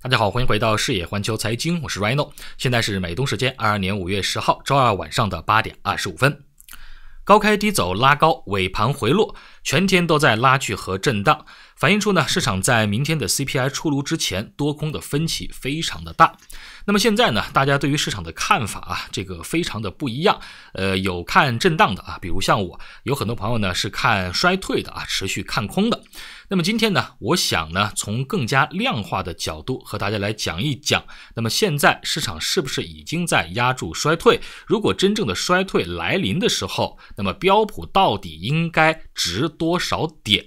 大家好，欢迎回到视野环球财经，我是 Reno，现在是美东时间二二年五月十号周二晚上的八点二十五分，高开低走，拉高，尾盘回落，全天都在拉锯和震荡，反映出呢市场在明天的 CPI 出炉之前，多空的分歧非常的大。那么现在呢，大家对于市场的看法啊，这个非常的不一样。呃，有看震荡的啊，比如像我，有很多朋友呢是看衰退的啊，持续看空的。那么今天呢，我想呢，从更加量化的角度和大家来讲一讲。那么现在市场是不是已经在压住衰退？如果真正的衰退来临的时候，那么标普到底应该值多少点？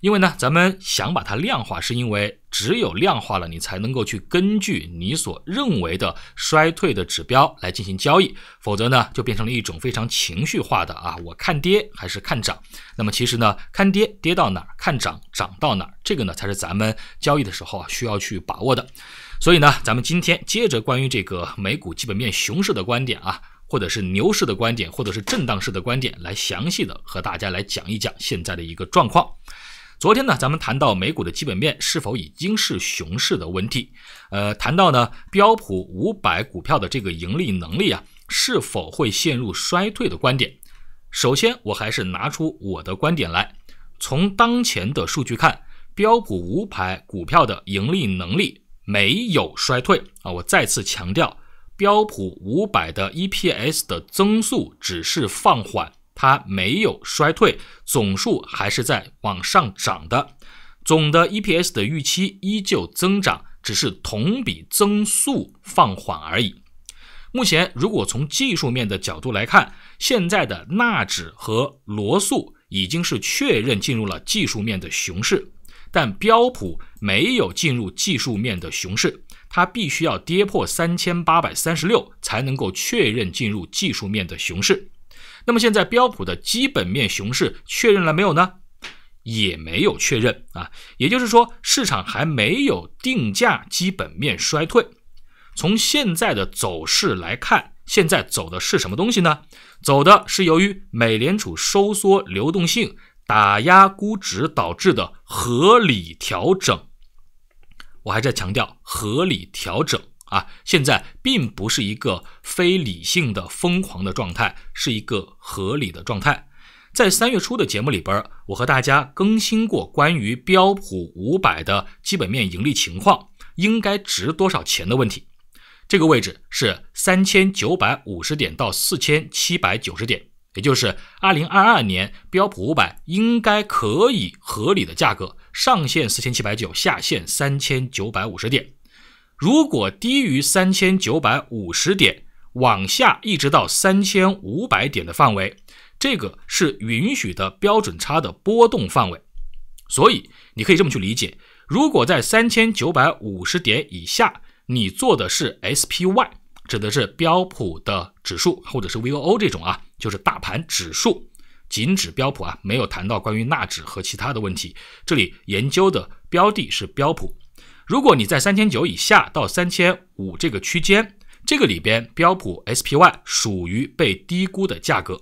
因为呢，咱们想把它量化，是因为。只有量化了，你才能够去根据你所认为的衰退的指标来进行交易，否则呢，就变成了一种非常情绪化的啊！我看跌还是看涨。那么其实呢，看跌跌到哪儿，看涨涨到哪儿，这个呢才是咱们交易的时候啊需要去把握的。所以呢，咱们今天接着关于这个美股基本面熊市的观点啊，或者是牛市的观点，或者是震荡市的观点，来详细的和大家来讲一讲现在的一个状况。昨天呢，咱们谈到美股的基本面是否已经是熊市的问题，呃，谈到呢标普五百股票的这个盈利能力啊是否会陷入衰退的观点。首先，我还是拿出我的观点来。从当前的数据看，标普五百股票的盈利能力没有衰退啊。我再次强调，标普五百的 EPS 的增速只是放缓。它没有衰退，总数还是在往上涨的，总的 EPS 的预期依旧增长，只是同比增速放缓而已。目前，如果从技术面的角度来看，现在的纳指和罗素已经是确认进入了技术面的熊市，但标普没有进入技术面的熊市，它必须要跌破三千八百三十六才能够确认进入技术面的熊市。那么现在标普的基本面熊市确认了没有呢？也没有确认啊，也就是说市场还没有定价基本面衰退。从现在的走势来看，现在走的是什么东西呢？走的是由于美联储收缩流动性打压估值导致的合理调整。我还在强调合理调整。啊，现在并不是一个非理性的疯狂的状态，是一个合理的状态。在三月初的节目里边，我和大家更新过关于标普五百的基本面盈利情况应该值多少钱的问题。这个位置是三千九百五十点到四千七百九十点，也就是二零二二年标普五百应该可以合理的价格，上限四千七百九，下限三千九百五十点。如果低于三千九百五十点，往下一直到三千五百点的范围，这个是允许的标准差的波动范围。所以你可以这么去理解：如果在三千九百五十点以下，你做的是 SPY，指的是标普的指数，或者是 VOO 这种啊，就是大盘指数，仅指标普啊，没有谈到关于纳指和其他的问题。这里研究的标的是标普。如果你在三千九以下到三千五这个区间，这个里边标普 SPY 属于被低估的价格。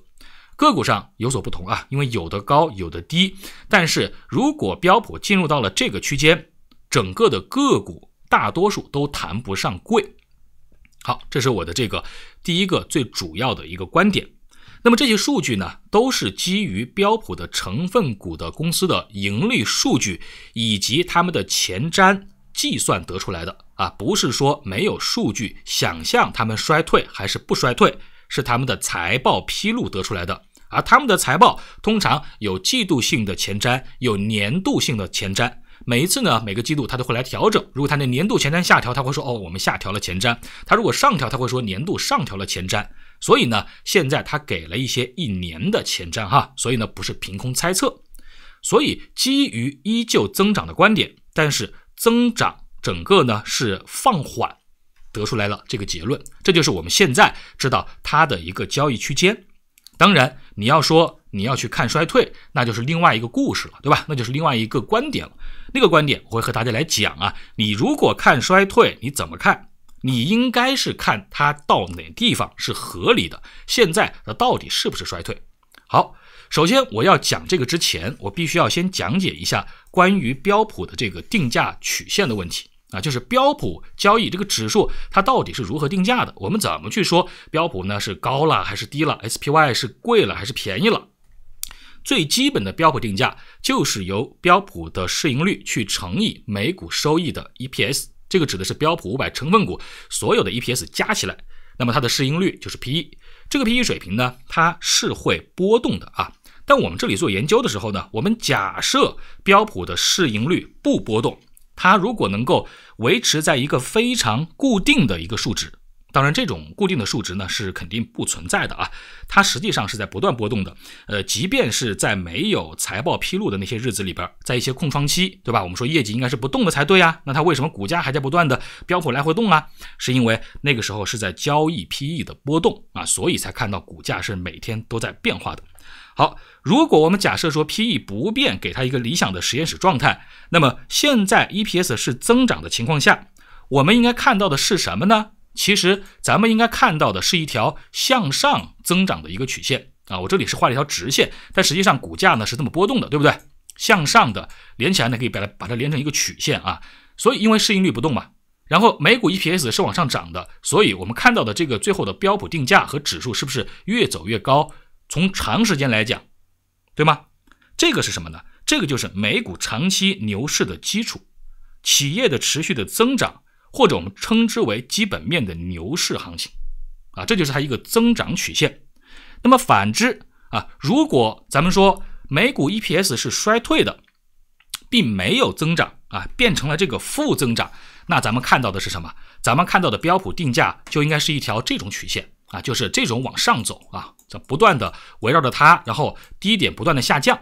个股上有所不同啊，因为有的高，有的低。但是如果标普进入到了这个区间，整个的个股大多数都谈不上贵。好，这是我的这个第一个最主要的一个观点。那么这些数据呢，都是基于标普的成分股的公司的盈利数据以及他们的前瞻。计算得出来的啊，不是说没有数据想象他们衰退还是不衰退，是他们的财报披露得出来的。而他们的财报通常有季度性的前瞻，有年度性的前瞻。每一次呢，每个季度他都会来调整。如果他的年度前瞻下调，他会说哦，我们下调了前瞻；他如果上调，他会说年度上调了前瞻。所以呢，现在他给了一些一年的前瞻哈，所以呢不是凭空猜测。所以基于依旧增长的观点，但是。增长整个呢是放缓，得出来了这个结论，这就是我们现在知道它的一个交易区间。当然，你要说你要去看衰退，那就是另外一个故事了，对吧？那就是另外一个观点了。那个观点我会和大家来讲啊。你如果看衰退，你怎么看？你应该是看它到哪地方是合理的。现在它到底是不是衰退？好。首先，我要讲这个之前，我必须要先讲解一下关于标普的这个定价曲线的问题啊，就是标普交易这个指数它到底是如何定价的？我们怎么去说标普呢是高了还是低了？SPY 是贵了还是便宜了？最基本的标普定价就是由标普的市盈率去乘以每股收益的 EPS，这个指的是标普五百成分股所有的 EPS 加起来，那么它的市盈率就是 PE，这个 PE 水平呢，它是会波动的啊。但我们这里做研究的时候呢，我们假设标普的市盈率不波动，它如果能够维持在一个非常固定的一个数值。当然，这种固定的数值呢是肯定不存在的啊，它实际上是在不断波动的。呃，即便是在没有财报披露的那些日子里边，在一些空窗期，对吧？我们说业绩应该是不动的才对啊，那它为什么股价还在不断的标普来回动啊？是因为那个时候是在交易 PE 的波动啊，所以才看到股价是每天都在变化的。好，如果我们假设说 PE 不变，给它一个理想的实验室状态，那么现在 EPS 是增长的情况下，我们应该看到的是什么呢？其实咱们应该看到的是一条向上增长的一个曲线啊，我这里是画了一条直线，但实际上股价呢是这么波动的，对不对？向上的连起来呢，可以把它把它连成一个曲线啊。所以因为市盈率不动嘛，然后每股 EPS 是往上涨的，所以我们看到的这个最后的标普定价和指数是不是越走越高？从长时间来讲，对吗？这个是什么呢？这个就是美股长期牛市的基础，企业的持续的增长。或者我们称之为基本面的牛市行情，啊，这就是它一个增长曲线。那么反之啊，如果咱们说美股 EPS 是衰退的，并没有增长啊，变成了这个负增长，那咱们看到的是什么？咱们看到的标普定价就应该是一条这种曲线啊，就是这种往上走啊，在不断的围绕着它，然后低点不断的下降，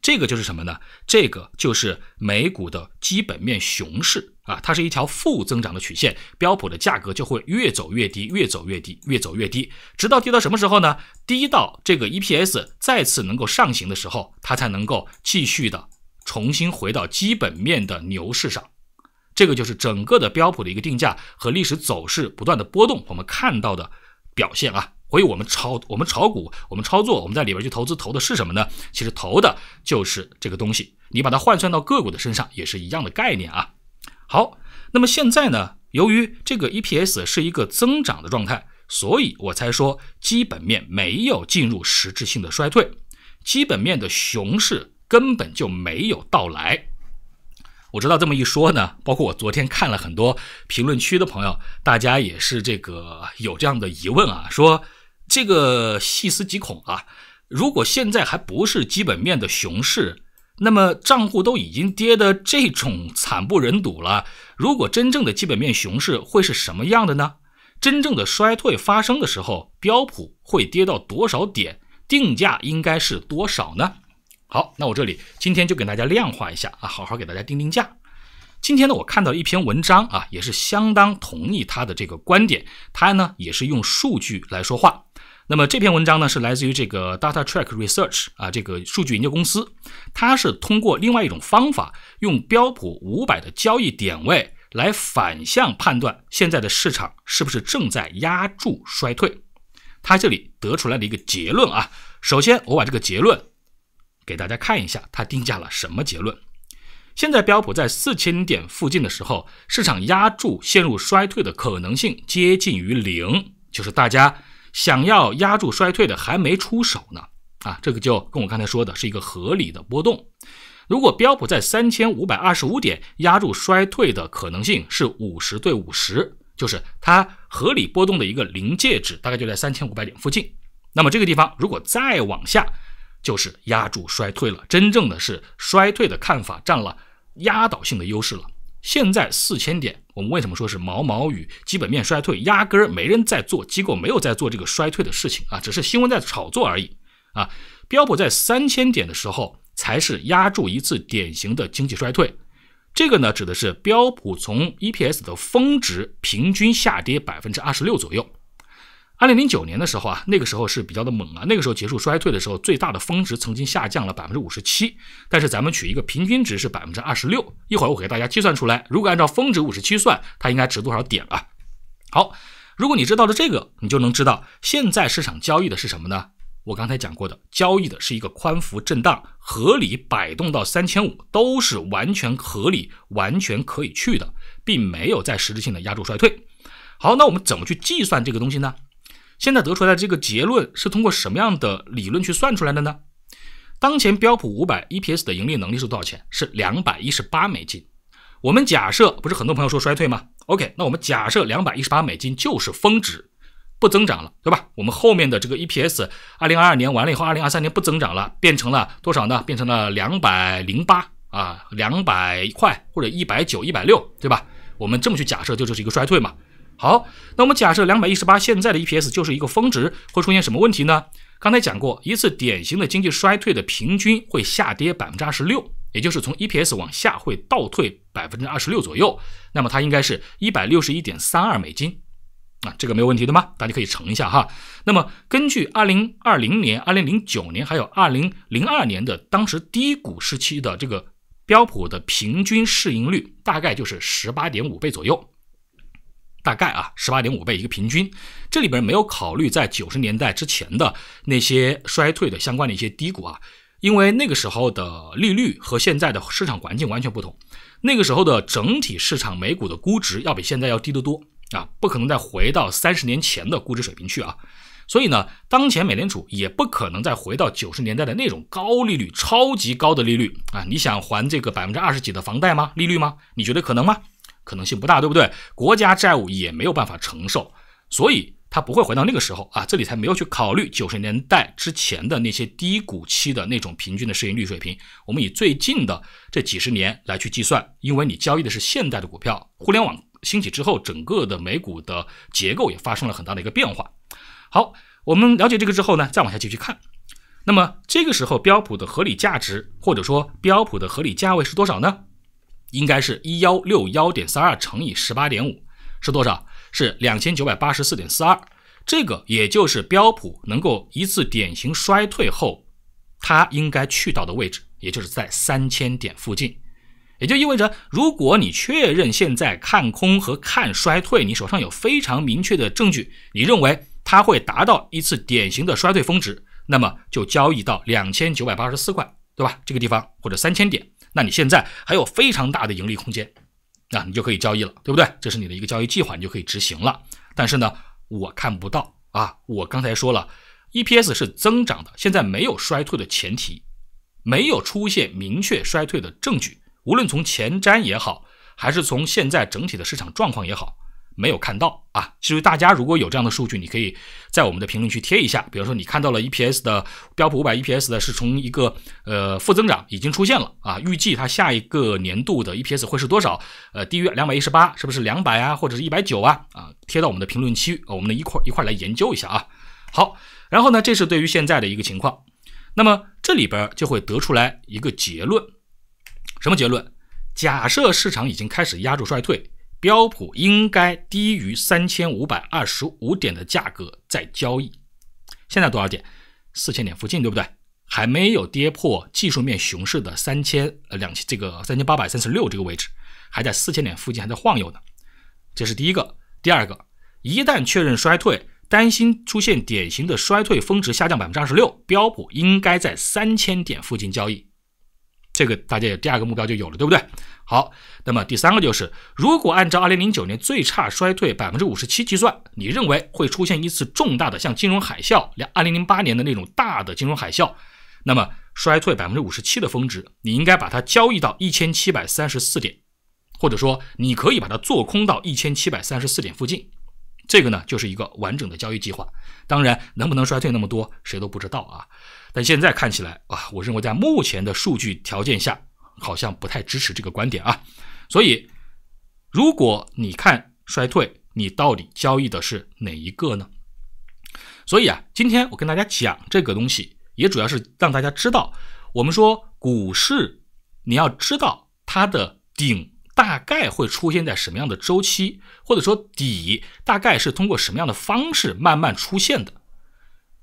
这个就是什么呢？这个就是美股的基本面熊市。啊，它是一条负增长的曲线，标普的价格就会越走越低，越走越低，越走越低，直到跌到什么时候呢？低到这个 EPS 再次能够上行的时候，它才能够继续的重新回到基本面的牛市上。这个就是整个的标普的一个定价和历史走势不断的波动，我们看到的表现啊。所以我们炒我们炒股，我们操作，我们在里边去投资，投的是什么呢？其实投的就是这个东西。你把它换算到个股的身上，也是一样的概念啊。好，那么现在呢？由于这个 EPS 是一个增长的状态，所以我才说基本面没有进入实质性的衰退，基本面的熊市根本就没有到来。我知道这么一说呢，包括我昨天看了很多评论区的朋友，大家也是这个有这样的疑问啊，说这个细思极恐啊，如果现在还不是基本面的熊市。那么账户都已经跌的这种惨不忍睹了，如果真正的基本面熊市会是什么样的呢？真正的衰退发生的时候，标普会跌到多少点？定价应该是多少呢？好，那我这里今天就给大家量化一下啊，好好给大家定定价。今天呢，我看到一篇文章啊，也是相当同意他的这个观点，他呢也是用数据来说话。那么这篇文章呢，是来自于这个 Data Track Research 啊，这个数据研究公司，它是通过另外一种方法，用标普五百的交易点位来反向判断现在的市场是不是正在压住衰退。它这里得出来的一个结论啊，首先我把这个结论给大家看一下，它定价了什么结论？现在标普在四千点附近的时候，市场压住陷入衰退的可能性接近于零，就是大家。想要压住衰退的还没出手呢，啊，这个就跟我刚才说的是一个合理的波动。如果标普在三千五百二十五点压住衰退的可能性是五十对五十，就是它合理波动的一个临界值，大概就在三千五百点附近。那么这个地方如果再往下，就是压住衰退了，真正的是衰退的看法占了压倒性的优势了。现在四千点，我们为什么说是毛毛雨？基本面衰退，压根儿没人在做，机构没有在做这个衰退的事情啊，只是新闻在炒作而已啊。标普在三千点的时候，才是压住一次典型的经济衰退，这个呢指的是标普从 EPS 的峰值平均下跌百分之二十六左右。二零零九年的时候啊，那个时候是比较的猛啊。那个时候结束衰退的时候，最大的峰值曾经下降了百分之五十七，但是咱们取一个平均值是百分之二十六。一会儿我给大家计算出来，如果按照峰值五十七算，它应该值多少点啊？好，如果你知道了这个，你就能知道现在市场交易的是什么呢？我刚才讲过的，交易的是一个宽幅震荡，合理摆动到三千五都是完全合理，完全可以去的，并没有在实质性的压住衰退。好，那我们怎么去计算这个东西呢？现在得出来的这个结论是通过什么样的理论去算出来的呢？当前标普五百 EPS 的盈利能力是多少钱？是两百一十八美金。我们假设，不是很多朋友说衰退吗？OK，那我们假设两百一十八美金就是峰值，不增长了，对吧？我们后面的这个 EPS，二零二二年完了以后，二零二三年不增长了，变成了多少呢？变成了两百零八啊，两百块或者一百九、一百六，对吧？我们这么去假设，就就是一个衰退嘛。好，那我们假设两百一十八现在的 EPS 就是一个峰值，会出现什么问题呢？刚才讲过，一次典型的经济衰退的平均会下跌百分之二十六，也就是从 EPS 往下会倒退百分之二十六左右，那么它应该是一百六十一点三二美金啊，这个没有问题的吗？大家可以乘一下哈。那么根据二零二零年、二零零九年还有二零零二年的当时低谷时期的这个标普的平均市盈率，大概就是十八点五倍左右。大概啊，十八点五倍一个平均，这里边没有考虑在九十年代之前的那些衰退的相关的一些低谷啊，因为那个时候的利率和现在的市场环境完全不同，那个时候的整体市场美股的估值要比现在要低得多啊，不可能再回到三十年前的估值水平去啊，所以呢，当前美联储也不可能再回到九十年代的那种高利率、超级高的利率啊，你想还这个百分之二十几的房贷吗？利率吗？你觉得可能吗？可能性不大，对不对？国家债务也没有办法承受，所以它不会回到那个时候啊。这里才没有去考虑九十年代之前的那些低谷期的那种平均的市盈率水平。我们以最近的这几十年来去计算，因为你交易的是现代的股票，互联网兴起之后，整个的美股的结构也发生了很大的一个变化。好，我们了解这个之后呢，再往下继续看。那么这个时候标普的合理价值或者说标普的合理价位是多少呢？应该是一幺六幺点三二乘以十八点五是多少？是两千九百八十四点四二。这个也就是标普能够一次典型衰退后，它应该去到的位置，也就是在三千点附近。也就意味着，如果你确认现在看空和看衰退，你手上有非常明确的证据，你认为它会达到一次典型的衰退峰值，那么就交易到两千九百八十四块，对吧？这个地方或者三千点。那你现在还有非常大的盈利空间，那你就可以交易了，对不对？这是你的一个交易计划，你就可以执行了。但是呢，我看不到啊，我刚才说了，EPS 是增长的，现在没有衰退的前提，没有出现明确衰退的证据，无论从前瞻也好，还是从现在整体的市场状况也好。没有看到啊，其实大家如果有这样的数据，你可以在我们的评论区贴一下。比如说，你看到了 EPS 的标普五百 EPS 的是从一个呃负增长已经出现了啊，预计它下一个年度的 EPS 会是多少？呃，低于两百一十八，是不是两百啊，或者是一百九啊？啊，贴到我们的评论区，我们一块一块来研究一下啊。好，然后呢，这是对于现在的一个情况，那么这里边就会得出来一个结论，什么结论？假设市场已经开始压住衰退。标普应该低于三千五百二十五点的价格在交易，现在多少点？四千点附近，对不对？还没有跌破技术面熊市的三千呃两这个三千八百三十六这个位置，还在四千点附近还在晃悠呢。这是第一个，第二个，一旦确认衰退，担心出现典型的衰退峰值下降百分之二十六，标普应该在三千点附近交易。这个大家有第二个目标就有了，对不对？好，那么第三个就是，如果按照二零零九年最差衰退百分之五十七计算，你认为会出现一次重大的像金融海啸，两二零零八年的那种大的金融海啸，那么衰退百分之五十七的峰值，你应该把它交易到一千七百三十四点，或者说你可以把它做空到一千七百三十四点附近，这个呢就是一个完整的交易计划。当然，能不能衰退那么多，谁都不知道啊。但现在看起来啊，我认为在目前的数据条件下，好像不太支持这个观点啊。所以，如果你看衰退，你到底交易的是哪一个呢？所以啊，今天我跟大家讲这个东西，也主要是让大家知道，我们说股市，你要知道它的顶大概会出现在什么样的周期，或者说底大概是通过什么样的方式慢慢出现的。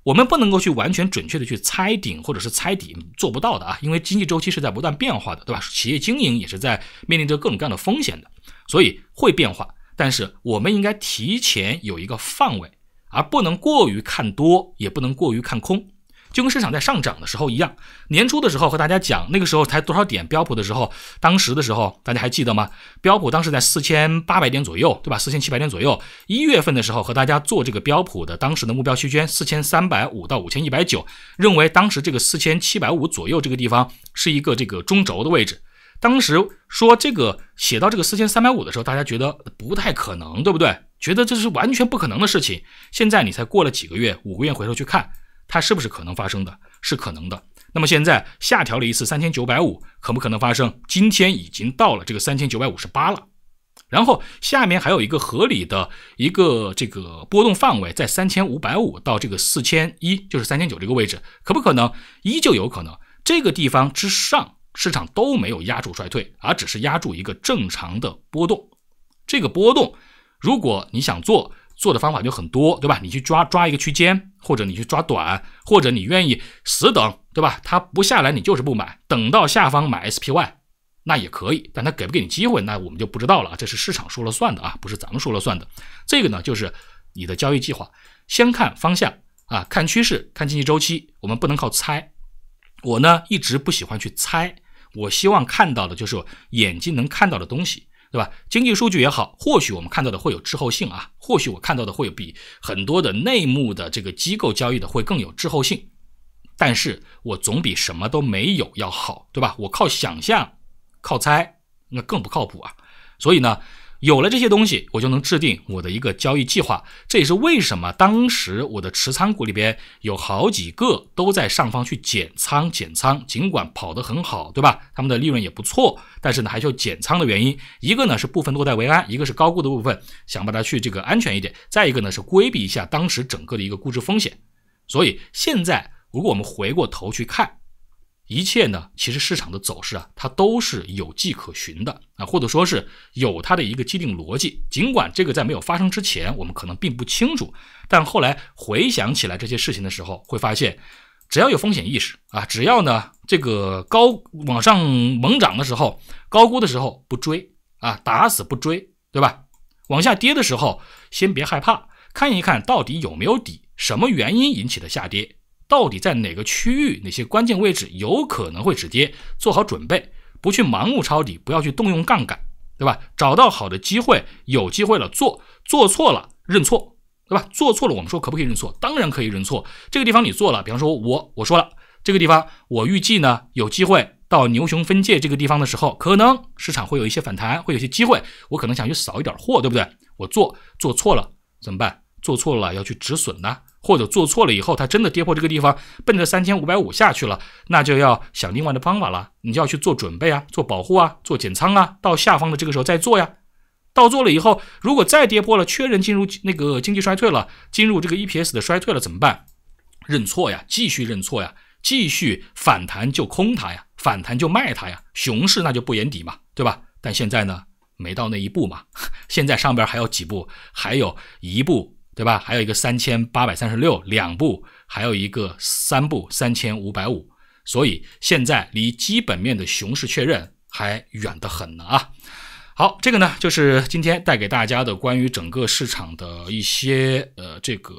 我们不能够去完全准确的去猜顶或者是猜底，做不到的啊，因为经济周期是在不断变化的，对吧？企业经营也是在面临着各种各样的风险的，所以会变化。但是我们应该提前有一个范围，而不能过于看多，也不能过于看空。就跟市场在上涨的时候一样，年初的时候和大家讲，那个时候才多少点标普的时候，当时的时候大家还记得吗？标普当时在四千八百点左右，对吧？四千七百点左右。一月份的时候和大家做这个标普的当时的目标区间，四千三百五到五千一百九，认为当时这个四千七百五左右这个地方是一个这个中轴的位置。当时说这个写到这个四千三百五的时候，大家觉得不太可能，对不对？觉得这是完全不可能的事情。现在你才过了几个月，五个月回头去看。它是不是可能发生的？是可能的。那么现在下调了一次三千九百五，可不可能发生？今天已经到了这个三千九百五十八了，然后下面还有一个合理的一个这个波动范围，在三千五百五到这个四千一，就是三千九这个位置，可不可能？依旧有可能。这个地方之上，市场都没有压住衰退，而只是压住一个正常的波动。这个波动，如果你想做。做的方法就很多，对吧？你去抓抓一个区间，或者你去抓短，或者你愿意死等，对吧？它不下来，你就是不买，等到下方买 SPY 那也可以。但它给不给你机会，那我们就不知道了，这是市场说了算的啊，不是咱们说了算的。这个呢，就是你的交易计划，先看方向啊，看趋势，看经济周期，我们不能靠猜。我呢，一直不喜欢去猜，我希望看到的就是眼睛能看到的东西。对吧？经济数据也好，或许我们看到的会有滞后性啊，或许我看到的会比很多的内幕的这个机构交易的会更有滞后性，但是我总比什么都没有要好，对吧？我靠想象、靠猜，那更不靠谱啊。所以呢。有了这些东西，我就能制定我的一个交易计划。这也是为什么当时我的持仓股里边有好几个都在上方去减仓减仓，尽管跑得很好，对吧？他们的利润也不错，但是呢，还需要减仓的原因。一个呢是部分落袋为安，一个是高估的部分，想把它去这个安全一点。再一个呢是规避一下当时整个的一个估值风险。所以现在如果我们回过头去看。一切呢，其实市场的走势啊，它都是有迹可循的啊，或者说是有它的一个既定逻辑。尽管这个在没有发生之前，我们可能并不清楚，但后来回想起来这些事情的时候，会发现，只要有风险意识啊，只要呢这个高往上猛涨的时候，高估的时候不追啊，打死不追，对吧？往下跌的时候，先别害怕，看一看到底有没有底，什么原因引起的下跌？到底在哪个区域、哪些关键位置有可能会止跌？做好准备，不去盲目抄底，不要去动用杠杆，对吧？找到好的机会，有机会了做，做错了认错，对吧？做错了，我们说可不可以认错？当然可以认错。这个地方你做了，比方说，我我说了这个地方，我预计呢有机会到牛熊分界这个地方的时候，可能市场会有一些反弹，会有些机会，我可能想去扫一点货，对不对？我做做错了怎么办？做错了要去止损呢？或者做错了以后，它真的跌破这个地方，奔着三千五百五下去了，那就要想另外的方法了。你就要去做准备啊，做保护啊，做减仓啊，到下方的这个时候再做呀。到做了以后，如果再跌破了，确认进入那个经济衰退了，进入这个 EPS 的衰退了，怎么办？认错呀，继续认错呀，继续反弹就空它呀，反弹就卖它呀。熊市那就不言底嘛，对吧？但现在呢，没到那一步嘛，现在上边还有几步，还有一步。对吧？还有一个三千八百三十六两步，还有一个三步三千五百五，所以现在离基本面的熊市确认还远得很呢啊！好，这个呢就是今天带给大家的关于整个市场的一些呃这个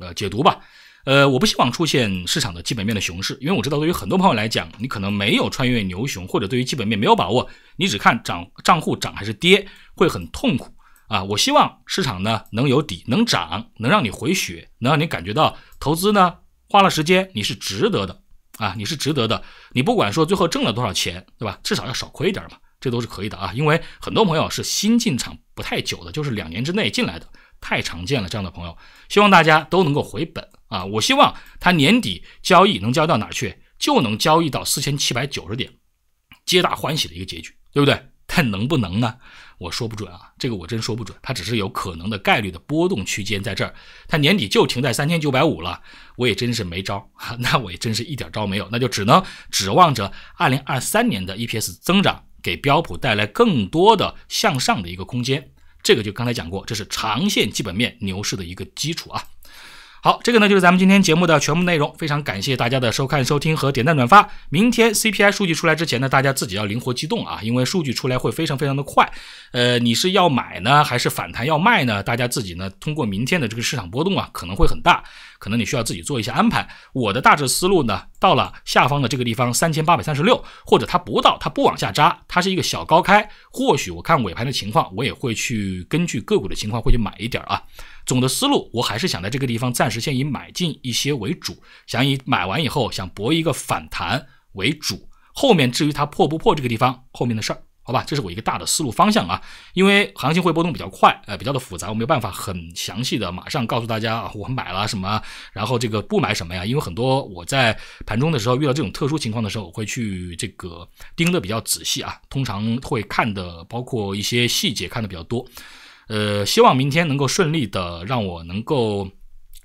呃解读吧。呃，我不希望出现市场的基本面的熊市，因为我知道对于很多朋友来讲，你可能没有穿越牛熊，或者对于基本面没有把握，你只看涨账户涨还是跌，会很痛苦。啊，我希望市场呢能有底，能涨，能让你回血，能让你感觉到投资呢花了时间你是值得的啊，你是值得的。你不管说最后挣了多少钱，对吧？至少要少亏一点嘛，这都是可以的啊。因为很多朋友是新进场不太久的，就是两年之内进来的，太常见了。这样的朋友，希望大家都能够回本啊。我希望他年底交易能交到哪去，就能交易到四千七百九十点，皆大欢喜的一个结局，对不对？但能不能呢？我说不准啊，这个我真说不准，它只是有可能的概率的波动区间在这儿，它年底就停在三千九百五了，我也真是没招，那我也真是一点招没有，那就只能指望着二零二三年的 EPS 增长给标普带来更多的向上的一个空间，这个就刚才讲过，这是长线基本面牛市的一个基础啊。好，这个呢就是咱们今天节目的全部内容。非常感谢大家的收看、收听和点赞转发。明天 CPI 数据出来之前呢，大家自己要灵活机动啊，因为数据出来会非常非常的快。呃，你是要买呢，还是反弹要卖呢？大家自己呢，通过明天的这个市场波动啊，可能会很大。可能你需要自己做一下安排。我的大致思路呢，到了下方的这个地方三千八百三十六，或者它不到，它不往下扎，它是一个小高开。或许我看尾盘的情况，我也会去根据个股的情况会去买一点啊。总的思路，我还是想在这个地方暂时先以买进一些为主，想以买完以后想搏一个反弹为主。后面至于它破不破这个地方，后面的事儿。吧，这是我一个大的思路方向啊，因为行情会波动比较快，呃，比较的复杂，我没有办法很详细的马上告诉大家啊，我买了什么，然后这个不买什么呀，因为很多我在盘中的时候遇到这种特殊情况的时候，我会去这个盯的比较仔细啊，通常会看的包括一些细节看的比较多，呃，希望明天能够顺利的让我能够。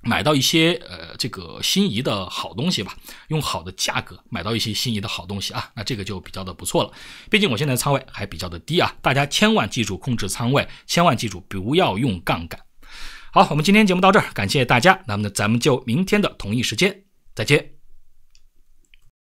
买到一些呃这个心仪的好东西吧，用好的价格买到一些心仪的好东西啊，那这个就比较的不错了。毕竟我现在仓位还比较的低啊，大家千万记住控制仓位，千万记住不要用杠杆。好，我们今天节目到这儿，感谢大家，那么呢咱们就明天的同一时间再见。